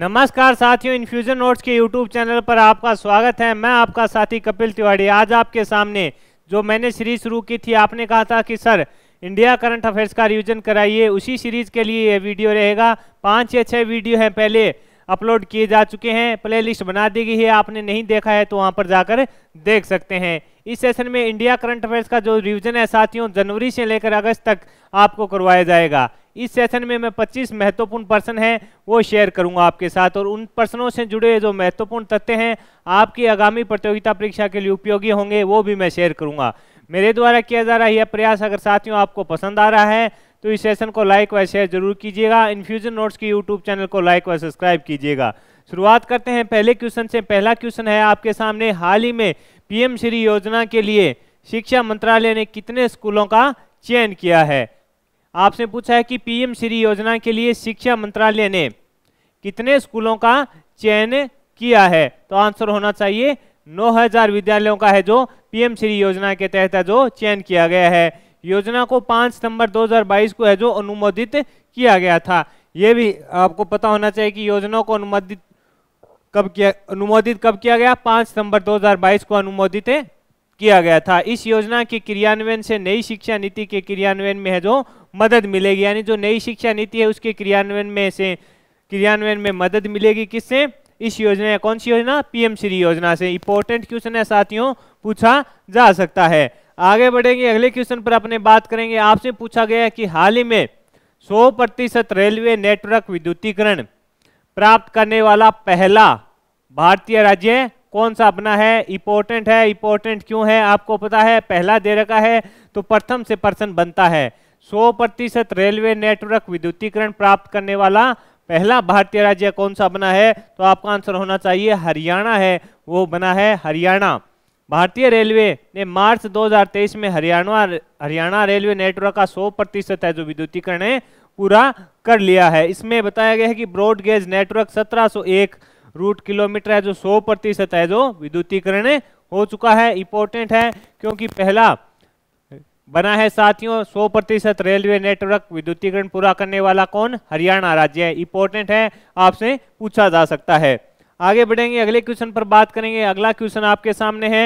नमस्कार साथियों infusion notes के यूट्यूब चैनल पर आपका स्वागत है मैं आपका साथी कपिल तिवारी आज आपके सामने जो मैंने सीरीज शुरू की थी आपने कहा था कि सर इंडिया करंट अफेयर्स का रिविजन कराइए उसी सीरीज के लिए ये वीडियो रहेगा पाँच या छः वीडियो हैं पहले अपलोड किए जा चुके हैं प्लेलिस्ट बना दी गई है आपने नहीं देखा है तो वहाँ पर जाकर देख सकते हैं इस सेशन में इंडिया करंट अफेयर्स का जो रिविजन है साथियों जनवरी से लेकर अगस्त तक आपको करवाया जाएगा इस सेशन में मैं 25 महत्वपूर्ण प्रश्न हैं वो शेयर करूंगा आपके साथ और उन प्रश्नों से जुड़े जो महत्वपूर्ण तथ्य हैं आपकी आगामी प्रतियोगिता परीक्षा के लिए उपयोगी होंगे वो भी मैं शेयर करूंगा मेरे द्वारा किया जा रहा यह प्रयास अगर साथियों आपको पसंद आ रहा है तो इस सेशन को लाइक व शेयर जरूर कीजिएगा इन्फ्यूजन नोट्स की यूट्यूब चैनल को लाइक व सब्सक्राइब कीजिएगा शुरुआत करते हैं पहले क्वेश्चन से पहला क्वेश्चन है आपके सामने हाल ही में पीएम श्री योजना के लिए शिक्षा मंत्रालय ने कितने स्कूलों का चयन किया है आपसे पूछा है कि पीएम श्री योजना के लिए शिक्षा मंत्रालय ने कितने स्कूलों का चयन किया है तो आंसर होना चाहिए 9000 विद्यालयों का है जो पीएम श्री योजना के तहत जो चयन किया गया है योजना को 5 सितंबर 2022 को है जो अनुमोदित किया गया था यह भी आपको पता होना चाहिए कि योजना को अनुमोदित कब किया अनुमोदित कब किया गया 5 सितंबर 2022 को अनुमोदित किया गया था इस योजना के क्रियान्वयन से नई शिक्षा नीति के क्रियान्वयन में है जो मदद मिलेगी यानी जो नई शिक्षा नीति है उसके क्रियान्वयन में से क्रियान्वयन में मदद मिलेगी किससे इस योजना कौन सी योजना पीएम श्री योजना से इंपॉर्टेंट क्वेश्चन है साथियों पूछा जा सकता है आगे बढ़ेंगे अगले क्वेश्चन पर अपने बात करेंगे आपसे पूछा गया कि हाल ही में 100 प्रतिशत रेलवे नेटवर्क विद्युतीकरण प्राप्त करने वाला पहला भारतीय राज्य कौन सा अपना है इंपॉर्टेंट है इंपॉर्टेंट क्यों है आपको पता है पहला दे रखा है तो प्रथम से प्रश्न बनता है 100 प्रतिशत रेलवे नेटवर्क विद्युतीकरण प्राप्त करने वाला पहला भारतीय राज्य कौन सा बना है तो आपका आंसर होना चाहिए हरियाणा है वो बना है हरियाणा भारतीय रेलवे ने मार्च 2023 में हरियाणा हरियाणा रेलवे नेटवर्क का 100 प्रतिशत है जो विद्युतीकरण है पूरा कर लिया है इसमें बताया गया है कि ब्रॉडगेज नेटवर्क 1701 रूट किलोमीटर है जो 100 प्रतिशत है जो विद्युतीकरण हो चुका है इंपॉर्टेंट है क्योंकि पहला बना है साथियों 100 प्रतिशत रेलवे नेटवर्क विद्युतीकरण पूरा करने वाला कौन हरियाणा राज्य है इंपॉर्टेंट है आपसे पूछा जा सकता है आगे बढ़ेंगे अगले क्वेश्चन पर बात करेंगे अगला क्वेश्चन आपके सामने है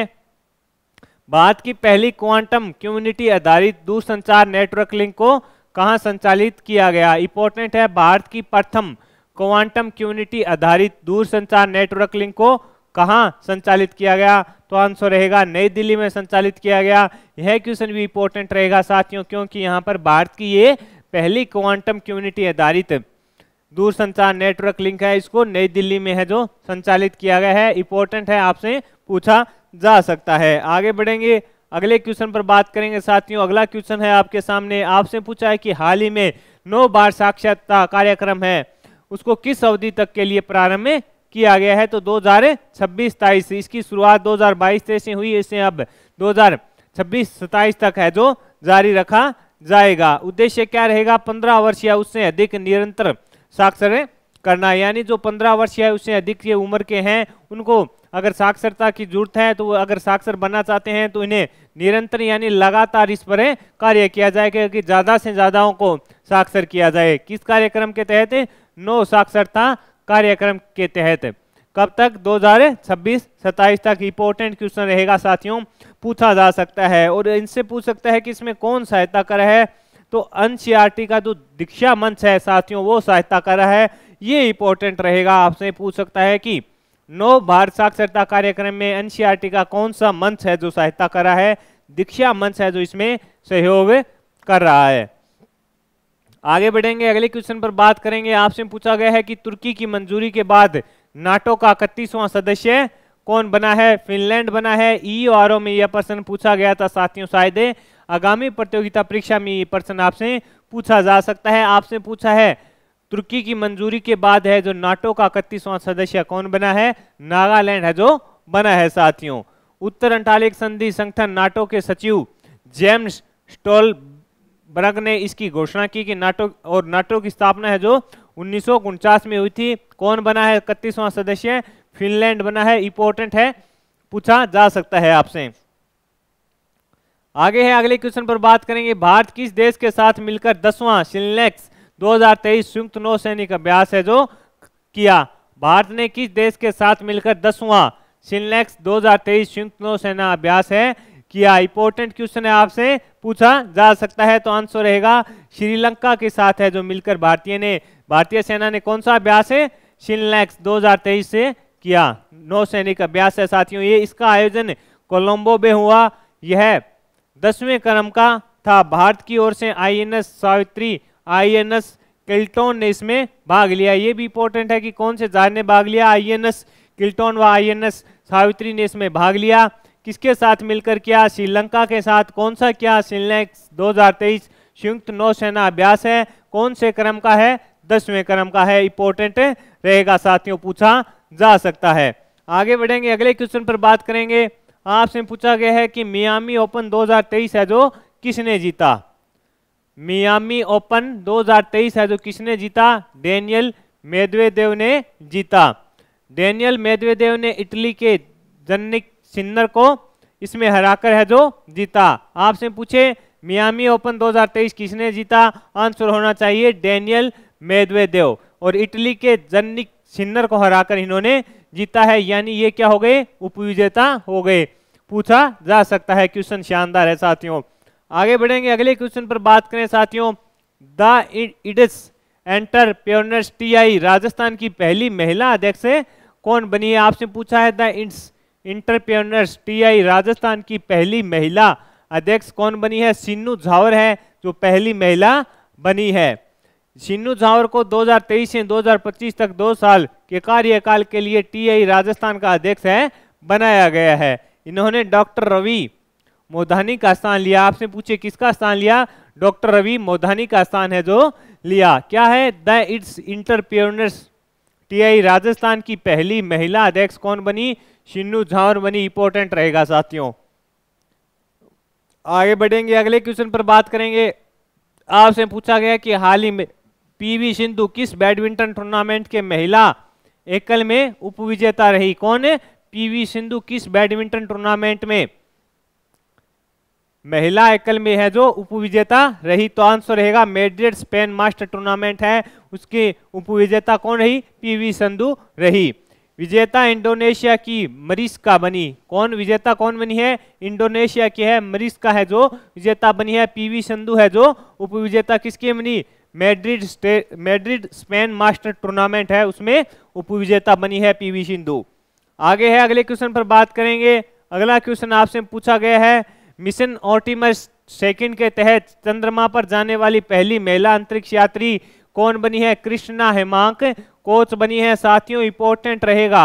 भारत की पहली क्वांटम कम्युनिटी आधारित दूरसंचार नेटवर्क लिंक को कहा संचालित किया गया इंपॉर्टेंट है भारत की प्रथम क्वांटम क्यूनिटी आधारित दूर संचार नेटवर्क लिंक को कहा संचालित किया गया तो आंसर रहेगा नई दिल्ली में संचालित किया गया यह क्वेश्चन भी इंपॉर्टेंट रहेगा साथियों क्योंकि यहाँ पर भारत की ये पहली क्वांटम क्यूनिटी आधारित दूर संचार नेटवर्क लिंक है इसको नई दिल्ली में है जो संचालित किया गया है इंपॉर्टेंट है आपसे पूछा जा सकता है आगे बढ़ेंगे अगले क्वेश्चन पर बात करेंगे साथियों अगला क्वेश्चन है आपके सामने आपसे पूछा है कि हाल ही में नौ बार साक्षरता कार्यक्रम है उसको किस अवधि तक के लिए प्रारंभ में किया गया है तो दो हजार सताइस इसकी शुरुआत 2022 से हुई इसे अब 2026 हजार तक है जो जारी रखा जाएगा उद्देश्य क्या रहेगा पंद्रह वर्ष या उससे अधिक निरंतर साक्षर करना यानी जो पंद्रह वर्ष या उससे अधिक ये उम्र के हैं उनको अगर साक्षरता की जरूरत है तो अगर साक्षर बनना चाहते हैं तो इन्हें निरंतर यानी लगातार इस पर कार्य किया जाएगा कि ज़्यादा से ज़्यादाओं को साक्षर किया जाए किस कार्यक्रम के तहत नौ साक्षरता कार्यक्रम के तहत कब तक 2026 27 तक इंपॉर्टेंट क्वेश्चन रहेगा साथियों पूछा जा सकता है और इनसे पूछ सकता है कि इसमें कौन सहायता कर है तो एन e का जो दीक्षा मंच है साथियों वो सहायता कर रहा है ये इंपॉर्टेंट रहेगा आपसे पूछ सकता है कि नौ भारत साक्षरता कार्यक्रम में एन e का कौन सा मंच है जो सहायता कर रहा है दीक्षा मंच है जो इसमें सहयोग कर रहा है आगे बढ़ेंगे अगले क्वेश्चन पर बात करेंगे आपसे पूछा गया है कि तुर्की की मंजूरी के बाद नाटो का इकतीसवां सदस्य कौन बना है फिनलैंड बना है ई आर में यह प्रश्न पूछा गया था साथियों शायद आगामी प्रतियोगिता परीक्षा में ये प्रश्न आपसे पूछा जा सकता है आपसे पूछा है तुर्की की मंजूरी के बाद है जो नाटो का इकतीसवां सदस्य कौन बना है नागालैंड है जो बना है साथियों उत्तर अंटालिक संधि संगठन नाटो के सचिव जेम्स स्टोल बर्ग ने इसकी घोषणा की कि नाटो और नाटो की स्थापना है जो उन्नीस में हुई थी कौन बना है इकतीसवां सदस्य फिनलैंड बना है इंपोर्टेंट है पूछा जा सकता है आपसे आगे है अगले क्वेश्चन पर बात करेंगे भारत किस देश के साथ मिलकर दसवां सिलेक्स 2023 संयुक्त नौसैनिक अभ्यास है जो किया भारत ने किस देश के साथ मिलकर दसवां सिलेक्स 2023 संयुक्त नौसेना अभ्यास है किया इंपॉर्टेंट क्वेश्चन है आपसे पूछा जा सकता है तो आंसर रहेगा श्रीलंका के साथ है जो मिलकर भारतीय ने भारतीय सेना ने कौन सा अभ्यास है शिनलैक्स दो से किया नौ सैनिक अभ्यास है साथियों ये इसका आयोजन कोलंबो में हुआ यह दसवें क्रम का था भारत की ओर से आईएनएस सावित्री आईएनएस किल्टोन ने इसमें भाग लिया ये भी इंपॉर्टेंट है कि कौन से जहाज ने भाग लिया आईएनएस किल्टोन व आईएनएस सावित्री ने इसमें भाग लिया किसके साथ मिलकर किया श्रीलंका के साथ कौन सा किया सिलनेक्स 2023 संयुक्त नौसेना अभ्यास है कौन से क्रम का है दसवें क्रम का है इंपोर्टेंट रहेगा साथियों पूछा जा सकता है आगे बढ़ेंगे अगले क्वेश्चन पर बात करेंगे आपसे पूछा गया है कि मियामी ओपन 2023 है जो किसने जीता मियामी ओपन 2023 है जो किसने जीता डेनियल मेदवेदेव ने जीता डेनियल मेदवेदेव ने इटली के जन्निक सिन्नर को इसमें हराकर है जो जीता आपसे पूछे मियामी ओपन 2023 किसने जीता आंसर होना चाहिए डेनियल मेदवेदेव और इटली के जन्निक सिन्नर को हराकर इन्होंने जीता है यानी ये क्या हो गए उपविजेता हो गए पूछा जा सकता है क्वेश्चन शानदार है साथियों आगे बढ़ेंगे अगले क्वेश्चन पर बात करें साथियों the Indus entrepreneurs TiE Rajasthan की पहली महिला अध्यक्ष कौन बनी है आपसे पूछा है the Indus entrepreneurs TiE Rajasthan की पहली महिला अध्यक्ष कौन बनी है सिन्नू झावर है जो पहली महिला बनी है सिन्नू झावर को 2023 से 2025 तक दो साल के कार्यकाल के लिए टीआई राजस्थान का अध्यक्ष है बनाया गया है इन्होंने डॉक्टर रवि मोधानी का स्थान लिया आपसे पूछे किसका स्थान लिया डॉक्टर रवि मोधानी का स्थान है जो लिया क्या है the Indus entrepreneurs TiE Rajasthan की पहली महिला अध्यक्ष कौन बनी शिन्नू झा और मनी इंपॉर्टेंट रहेगा साथियों आगे बढ़ेंगे अगले क्वेश्चन पर बात करेंगे आपसे पूछा गया कि हाल ही में पीवी सिंधु किस बैडमिंटन टूर्नामेंट के महिला एकल में उपविजेता रही कौन है पीवी सिंधु किस बैडमिंटन टूर्नामेंट में महिला एकल में है जो उपविजेता रही तो आंसर रहेगा मेड्रिड स्पेन मास्टर टूर्नामेंट है उसकी उपविजेता कौन रही पीवी सिंधु रही विजेता इंडोनेशिया की मरिस्का बनी कौन विजेता कौन बनी है इंडोनेशिया की है मरिस्का है जो विजेता बनी है पीवी संधु है जो उपविजेता किसकी बनी Madrid Madrid Spain master tournament है उसमें उपविजेता बनी है पीवी सिंधु आगे है अगले क्वेश्चन पर बात करेंगे अगला क्वेश्चन आपसे पूछा गया है मिशन ऑटिमर सेकेंड के तहत चंद्रमा पर जाने वाली पहली महिला अंतरिक्ष यात्री कौन बनी है कृष्णा हेमांक कोच बनी है साथियों इंपोर्टेंट रहेगा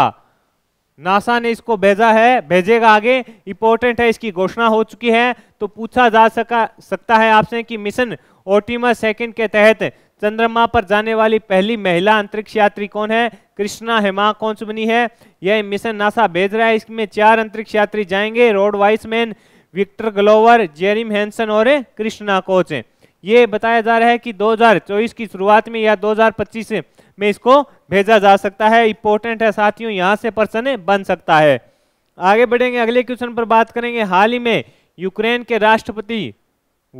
नासा ने इसको भेजा है भेजेगा आगे इंपोर्टेंट है इसकी घोषणा हो चुकी है तो पूछा जा सका सकता है आपसे कि मिशन ओटिमा सेकंड के तहत चंद्रमा पर जाने वाली पहली महिला अंतरिक्ष यात्री कौन है कृष्णा हेमा कौन सी बनी है यह मिशन नासा भेज रहा है इसमें चार अंतरिक्ष यात्री जाएंगे Reid Wiseman Victor Glover Jeremy Hansen और कृष्णा कोच है ये बताया जा रहा है कि 2024 की शुरुआत में या 2025 में इसको भेजा जा सकता है इंपॉर्टेंट है साथियों यहाँ से पर्सन बन सकता है आगे बढ़ेंगे अगले क्वेश्चन पर बात करेंगे हाल ही में यूक्रेन के राष्ट्रपति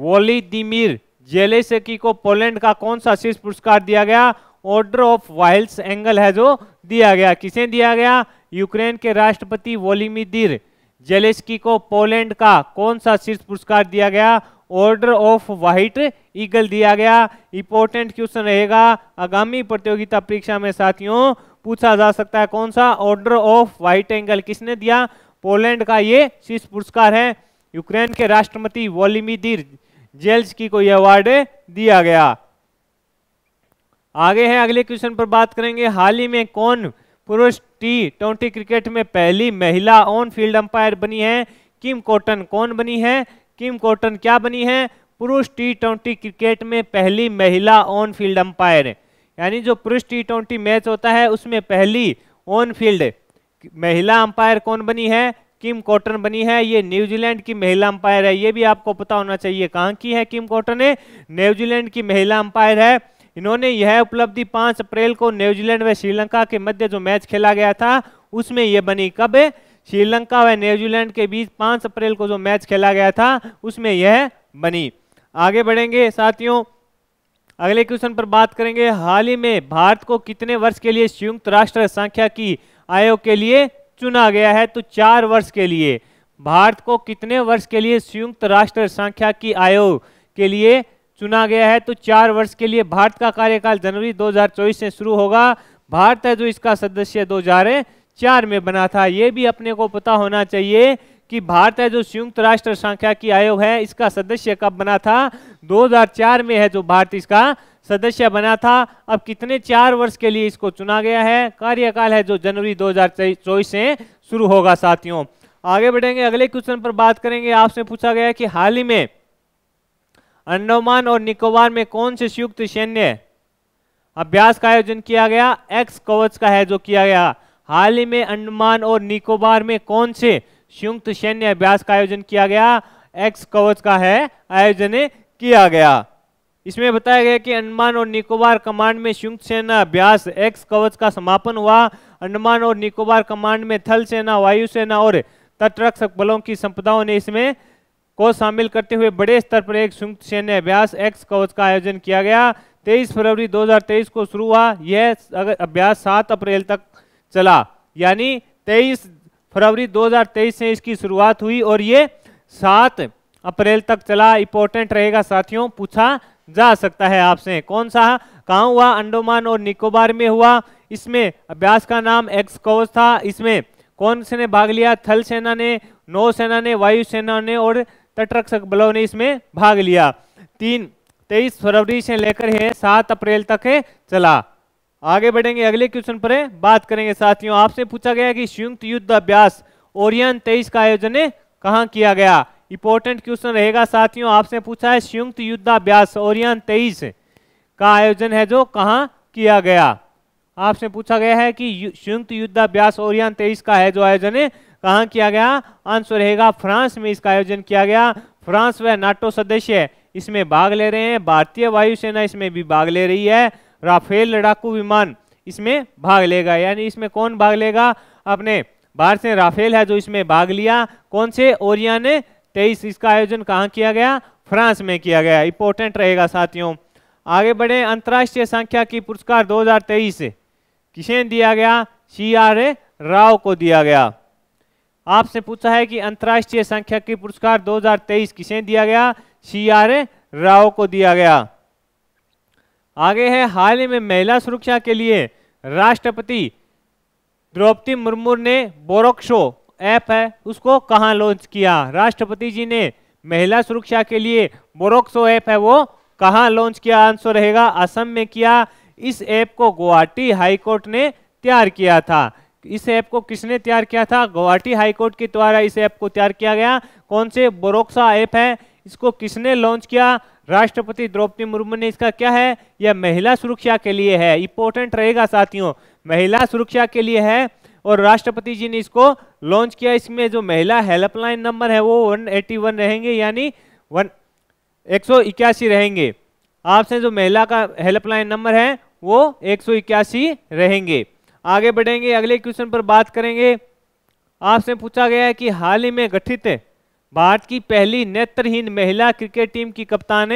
वोलीदिमिर जेलेसकी को पोलैंड का कौन सा शीर्ष पुरस्कार दिया गया ऑर्डर ऑफ वाइल्स एंगल है जो दिया गया किसे दिया गया यूक्रेन के राष्ट्रपति वोलिमिदिर जेलेस्की को पोलैंड का कौन सा शीर्ष पुरस्कार दिया गया ऑर्डर ऑफ व्हाइट ईगल दिया गया इंपॉर्टेंट क्वेश्चन रहेगा आगामी प्रतियोगिता परीक्षा में साथियों पूछा जा सकता है कौन सा ऑर्डर ऑफ व्हाइट एंगल किसने दिया पोलैंड का ये शीर्ष पुरस्कार है यूक्रेन के राष्ट्रपति जेल्स की को यह अवार्ड दिया गया आगे है अगले क्वेश्चन पर बात करेंगे हाल ही में कौन पुरुष टी ट्वेंटी क्रिकेट में पहली महिला ऑन फील्ड अंपायर बनी है किम कॉटन कौन बनी है किम कॉटन क्या बनी है पुरुष टी ट्वेंटी क्रिकेट में पहली महिला ऑन फील्ड अंपायर यानी जो पुरुष टी ट्वेंटी मैच होता है उसमें पहली ऑन फील्ड महिला अंपायर कौन बनी है किम कॉटन बनी है ये न्यूजीलैंड की महिला अंपायर है ये भी आपको पता होना चाहिए कहाँ की है किम कॉटन है न्यूजीलैंड की महिला अंपायर है इन्होंने यह उपलब्धि पांच अप्रैल को न्यूजीलैंड व श्रीलंका के मध्य जो मैच खेला गया था उसमें यह बनी कब श्रीलंका व न्यूजीलैंड के बीच 5 अप्रैल को जो मैच खेला गया था उसमें यह बनी आगे बढ़ेंगे साथियों अगले क्वेश्चन पर बात करेंगे हाल ही में भारत को कितने वर्ष के लिए संयुक्त राष्ट्र संख्या की आयोग के लिए चुना गया है तो चार वर्ष के लिए भारत को कितने वर्ष के लिए संयुक्त राष्ट्र संख्या की आयोग के लिए चुना गया है तो चार वर्ष के लिए भारत का कार्यकाल जनवरी 2024 से शुरू होगा भारत है जो इसका सदस्य दो चार में बना था यह भी अपने को पता होना चाहिए कि भारत है जो संयुक्त राष्ट्र संख्या की आयोग है इसका सदस्य कब बना था 2004 में है जो भारत इसका सदस्य बना था अब कितने चार वर्ष के लिए इसको चुना गया है कार्यकाल है जो जनवरी दो से शुरू होगा साथियों आगे बढ़ेंगे अगले क्वेश्चन पर बात करेंगे आपसे पूछा गया कि हाल ही में अंडमान और निकोबार में कौन से संयुक्त सैन्य अभ्यास का आयोजन किया गया एक्स कवच का है जो किया गया हाल ही में अंडमान और निकोबार में कौन से संयुक्त सैन्य अभ्यास का आयोजन किया गया एक्स कवच का है आयोजन किया गया इसमें बताया गया कि अंडमान और निकोबार कमांड में संयुक्त सेना अभ्यास एक्स कवच का समापन हुआ अंडमान और निकोबार कमांड में थल सेना वायुसेना और तटरक्षक बलों की संपदाओं ने इसमें को शामिल करते हुए बड़े स्तर पर एक संयुक्त सैन्य अभ्यास एक्स कवच का आयोजन किया गया 23 फरवरी 2023 को शुरू हुआ यह अभ्यास 7 अप्रैल तक चला यानी 23 फरवरी 2023 से इसकी शुरुआत हुई और ये सात अप्रैल तक चला इंपॉर्टेंट रहेगा साथियों पूछा जा सकता है आपसे कौन सा कहा हुआ अंडोमान और निकोबार में हुआ इसमें अभ्यास का नाम एक्स कवच था इसमें कौन से ने भाग लिया थल सेना ने नौसेना ने वायुसेना ने और तटरक्षक बलों ने इसमें भाग लिया तीन तेईस फरवरी से लेकर है सात अप्रैल तक है चला आगे बढ़ेंगे अगले क्वेश्चन पर बात करेंगे साथियों आपसे पूछा गया कि संयुक्त युद्ध अभ्यास ओरियन तेईस का आयोजन कहा किया गया इंपोर्टेंट क्वेश्चन रहेगा साथियों आपसे पूछा है संयुक्त अभ्यास ओरियन तेईस का आयोजन है जो कहा किया गया आपसे पूछा गया है कि संयुक्त युद्धाभ्यास ओरियन तेईस का है जो आयोजन कहा किया गया आंसर रहेगा फ्रांस में इसका आयोजन किया गया फ्रांस व नाटो सदस्य इसमें भाग ले रहे हैं भारतीय वायुसेना इसमें भी भाग ले रही है राफेल लड़ाकू विमान इसमें भाग लेगा यानी इसमें कौन भाग लेगा अपने भारत से राफेल है जो इसमें भाग लिया कौन से ओरिया ने तेईस इसका आयोजन कहाँ किया गया फ्रांस में किया गया इंपॉर्टेंट रहेगा साथियों आगे बढ़े अंतर्राष्ट्रीय संख्या की पुरस्कार 2023 किसे दिया गया सी आर राव को दिया गया आपसे पूछा है कि अंतर्राष्ट्रीय संख्या की पुरस्कार 2023 किसे दिया गया सी आर राव को दिया गया आगे है हाल ही में महिला सुरक्षा के लिए राष्ट्रपति द्रौपदी मुर्मू ने बोरोक्शो ऐप है उसको कहाँ लॉन्च किया राष्ट्रपति जी ने महिला सुरक्षा के लिए बोरोक्सो ऐप है वो कहाँ लॉन्च किया आंसर रहेगा असम में किया इस ऐप को गुवाहाटी हाईकोर्ट ने तैयार किया था इस ऐप को किसने तैयार किया था गुवाहाटी हाईकोर्ट के द्वारा इस ऐप को तैयार किया गया कौन से बोरोक्सा ऐप है इसको किसने लॉन्च किया राष्ट्रपति द्रौपदी मुर्मू ने इसका क्या है यह महिला सुरक्षा के लिए है इंपॉर्टेंट रहेगा साथियों महिला सुरक्षा के लिए है और राष्ट्रपति जी ने इसको लॉन्च किया इसमें जो महिला हेल्पलाइन नंबर है वो 181 रहेंगे यानी वन एक रहेंगे आपसे जो महिला का हेल्पलाइन नंबर है वो एक रहेंगे आगे बढ़ेंगे अगले क्वेश्चन पर बात करेंगे आपसे पूछा गया है कि हाल ही में गठित भारत की पहली नेत्रहीन महिला क्रिकेट टीम की कप्तान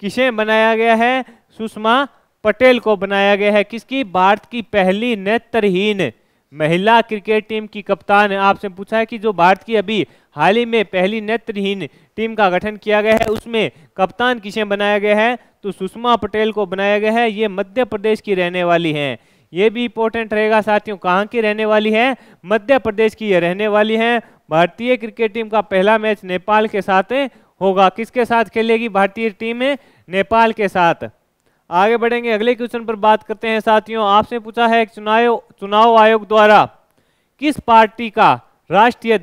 किसे बनाया गया है सुषमा पटेल को बनाया गया है किसकी भारत की पहली नेत्रहीन महिला क्रिकेट टीम की कप्तान आपसे पूछा है कि जो भारत की अभी हाल ही में पहली नेत्रहीन टीम का गठन किया गया है उसमें कप्तान किसे बनाया गया है तो सुषमा पटेल को बनाया गया है ये मध्य प्रदेश की रहने वाली हैं ये भी इंपॉर्टेंट रहेगा साथियों कहाँ की रहने वाली है मध्य प्रदेश की ये रहने वाली हैं भारतीय क्रिकेट टीम का पहला मैच नेपाल के साथ होगा किसके साथ खेलेगी भारतीय टीम नेपाल के साथ आगे बढ़ेंगे अगले क्वेश्चन पर बात करते हैं साथियों आपसे पूछा है चुनाव चुनाव आयोग द्वारा किस पार्टी का राष्ट्रीय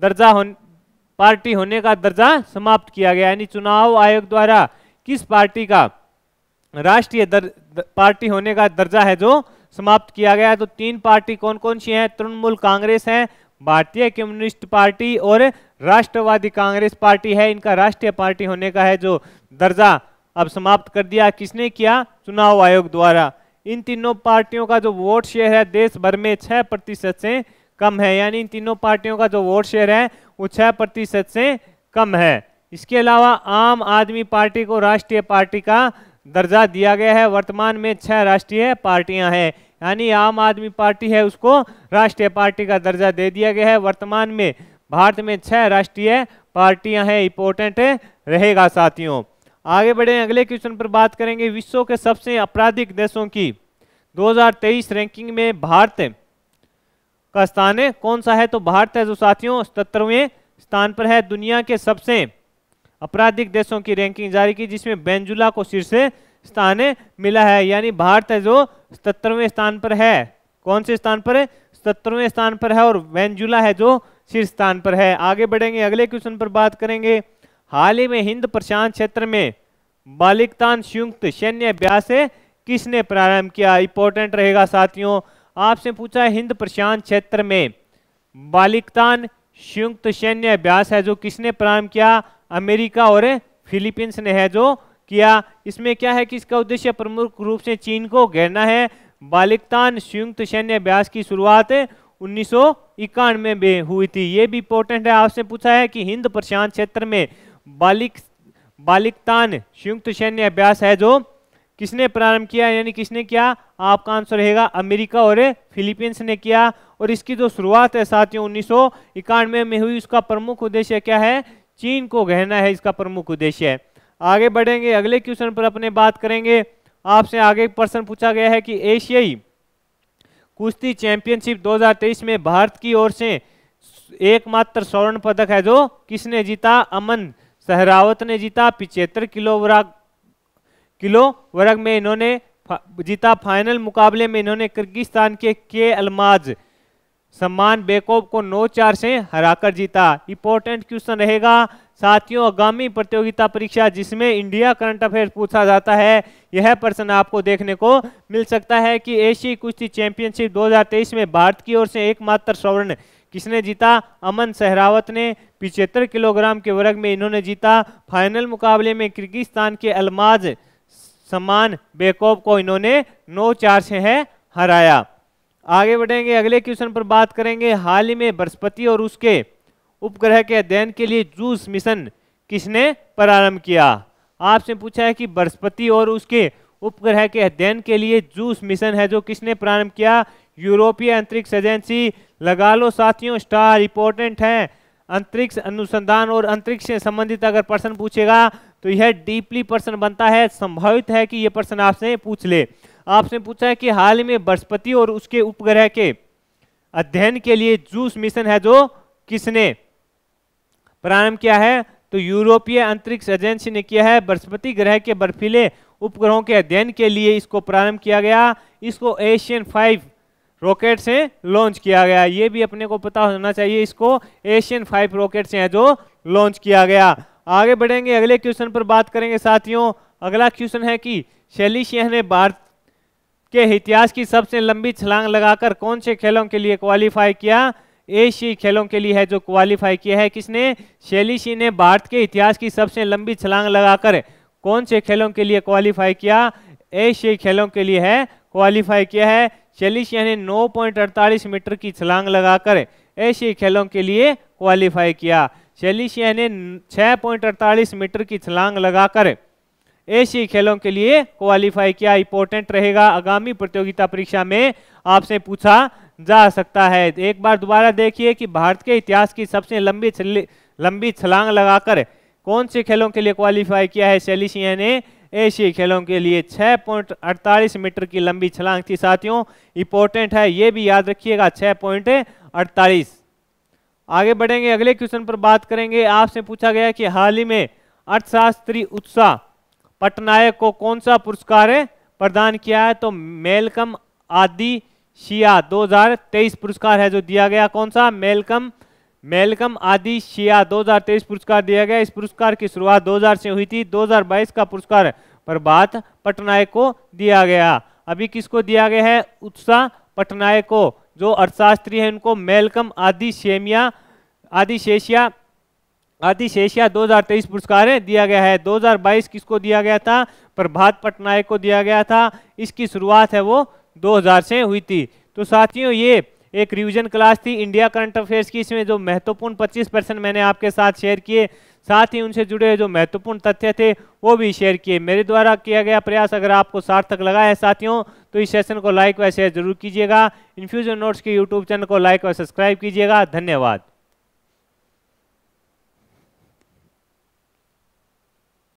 दर्जा होने पार्टी होने का दर्जा समाप्त किया गया यानी चुनाव आयोग द्वारा किस पार्टी का राष्ट्रीय पार्टी होने का दर्जा है जो समाप्त किया गया तो तीन पार्टी कौन कौन सी हैं तृणमूल कांग्रेस है भारतीय कम्युनिस्ट पार्टी और राष्ट्रवादी कांग्रेस पार्टी है इनका राष्ट्रीय पार्टी होने का है जो दर्जा अब समाप्त कर दिया किसने किया चुनाव आयोग द्वारा इन तीनों पार्टियों का जो वोट शेयर है देश भर में छह प्रतिशत से कम है यानी इन तीनों पार्टियों का जो वोट शेयर है वो छह प्रतिशत से कम है इसके अलावा आम आदमी पार्टी को राष्ट्रीय पार्टी का दर्जा दिया गया है वर्तमान में छह राष्ट्रीय पार्टियां हैं यानी आम आदमी पार्टी है उसको राष्ट्रीय पार्टी का दर्जा दे दिया गया है वर्तमान में भारत में छह राष्ट्रीय पार्टियां हैं इंपोर्टेंट है, रहेगा साथियों आगे बढ़े अगले क्वेश्चन पर बात करेंगे विश्व के सबसे आपराधिक देशों की 2023 रैंकिंग में भारत का स्थान है कौन सा है तो भारत है जो साथियों सतरवें स्थान पर है दुनिया के सबसे आपराधिक देशों की रैंकिंग जारी की जिसमें बेंजुला को शीर्ष स्थान मिला है यानी भारत है जो सतरवें स्थान पर है कौन से स्थान पर है सतरवें स्थान पर है और वेंजुला है जो शीर्ष स्थान पर है आगे बढ़ेंगे अगले क्वेश्चन पर बात करेंगे हाल ही में हिंद प्रशांत क्षेत्र में बालिकतान संयुक्त सैन्य अभ्यास किसने प्रारंभ किया इंपॉर्टेंट रहेगा साथियों आपसे पूछा है हिंद प्रशांत क्षेत्र में बालिकतान संयुक्त सैन्य अभ्यास है जो किसने प्रारंभ किया अमेरिका और फिलीपींस ने है जो किया इसमें क्या है कि इसका उद्देश्य प्रमुख रूप से चीन को घेरना है बालिकतान संयुक्त सैन्य अभ्यास की शुरुआत उन्नीस इक्यानवे में हुई थी ये भी इंपॉर्टेंट है आपसे पूछा है कि हिंद प्रशांत क्षेत्र में बालिक बालिकतान संयुक्त सैन्य अभ्यास है जो किसने प्रारंभ किया यानी किसने किया आपका आंसर रहेगा अमेरिका और फिलीपींस ने किया और इसकी जो शुरुआत है साथियों उन्नीस में हुई उसका प्रमुख उद्देश्य क्या है चीन को गहना है इसका प्रमुख उद्देश्य है आगे बढ़ेंगे अगले क्वेश्चन पर अपने बात करेंगे आपसे आगे प्रश्न पूछा गया है कि एशियाई कुश्ती चैंपियनशिप 2023 में भारत की ओर से एकमात्र स्वर्ण पदक है जो किसने जीता अमन सहरावत ने जीता पिछहत्तर किलो वर्ग किलो वर्ग में इन्होंने फा, जीता फाइनल मुकाबले में इन्होंने किर्गिस्तान के के अलमाज सम्मान बेकोब को नौ चार से हराकर जीता इंपॉर्टेंट क्वेश्चन रहेगा साथियों आगामी प्रतियोगिता परीक्षा जिसमें इंडिया करंट अफेयर पूछा जाता है यह प्रश्न आपको देखने को मिल सकता है कि एशियाई कुश्ती चैंपियनशिप 2023 में भारत की ओर से एकमात्र स्वर्ण किसने जीता अमन सहरावत ने पिछहत्तर किलोग्राम के वर्ग में इन्होंने जीता फाइनल मुकाबले में किर्गिस्तान के अलमाज समान बेकोब को इन्होंने नौ चार से है हराया आगे बढ़ेंगे अगले क्वेश्चन पर बात करेंगे हाल ही में बृहस्पति और उसके उपग्रह के अध्ययन के लिए जूस मिशन किसने प्रारंभ किया आपसे पूछा है कि बृहस्पति और उसके उपग्रह के अध्ययन के लिए जूस मिशन है जो किसने प्रारंभ किया यूरोपीय अंतरिक्ष एजेंसी लगा लो साथियों स्टार इंपॉर्टेंट है अंतरिक्ष अनुसंधान और अंतरिक्ष से संबंधित अगर प्रश्न पूछेगा तो यह डीपली प्रश्न बनता है संभावित है कि यह प्रश्न आपसे पूछ ले आपसे पूछा है कि हाल ही में बृहस्पति और उसके उपग्रह के अध्ययन के लिए जूस मिशन है जो किसने प्रारंभ किया है तो यूरोपीय अंतरिक्ष एजेंसी ने किया है बृहस्पति ग्रह के बर्फीले उपग्रहों के अध्ययन के लिए इसको प्रारंभ किया गया इसको एशियन फाइव रॉकेट से लॉन्च किया गया ये भी अपने को पता होना चाहिए इसको एशियन फाइव रॉकेट से है जो लॉन्च किया गया आगे बढ़ेंगे अगले क्वेश्चन पर बात करेंगे साथियों अगला क्वेश्चन है कि शैली सिंह ने भारत के इतिहास की सबसे लंबी छलांग लगाकर कौन से खेलों के लिए क्वालिफाई किया एशियाई खेलों के लिए है जो क्वालिफाई किया है किसने शैलीशी ने भारत के इतिहास की सबसे लंबी छलांग लगाकर कौन से खेलों के लिए क्वालिफाई किया एशियाई खेलों के लिए है क्वालिफाई किया है शैलीशिया ने नौ मीटर की छलांग लगाकर एशियाई खेलों के लिए क्वालिफाई किया शैलीशिया ने 6.48 मीटर की छलांग लगाकर एशियाई खेलों के लिए क्वालिफाई किया इंपोर्टेंट रहेगा आगामी प्रतियोगिता परीक्षा में आपसे पूछा जा सकता है एक बार दोबारा देखिए कि भारत के इतिहास की सबसे लंबी छल, लंबी छलांग लगाकर कौन से खेलों के लिए क्वालिफाई किया है शैली ने एशियाई खेलों के लिए 6.48 मीटर की लंबी छलांग थी साथियों इंपॉर्टेंट है ये भी याद रखिएगा 6.48 आगे बढ़ेंगे अगले क्वेश्चन पर बात करेंगे आपसे पूछा गया कि हाल ही में अर्थशास्त्री उत्साह पटनायक को कौन सा पुरस्कार प्रदान किया है तो मेलकम आदि शिया 2023 पुरस्कार है जो दिया गया कौन सा मेलकम मेलकम आदि शिया 2023 पुरस्कार दिया गया इस पुरस्कार की शुरुआत 2000 से हुई थी 2022 का पुरस्कार प्रभात पटनायक को दिया गया अभी किसको दिया गया है उत्साह पटनायक को जो अर्थशास्त्री है उनको मेलकम आदि शेमिया आदि शेषिया आदि शेषिया 2023 पुरस्कार दिया गया है 2022 किसको दिया गया था प्रभात पटनायक को दिया गया था इसकी शुरुआत है वो 2000 से हुई थी तो साथियों ये एक रिवीजन क्लास थी इंडिया करंट अफेयर्स की इसमें जो महत्वपूर्ण 25 परसेंट मैंने आपके साथ शेयर किए साथ ही उनसे जुड़े जो महत्वपूर्ण तथ्य थे वो भी शेयर किए मेरे द्वारा किया गया प्रयास अगर आपको सार्थक लगा है साथियों तो इस सेशन को लाइक व शेयर जरूर कीजिएगा इन्फ्यूजन नोट्स के यूट्यूब चैनल को लाइक व सब्सक्राइब कीजिएगा धन्यवाद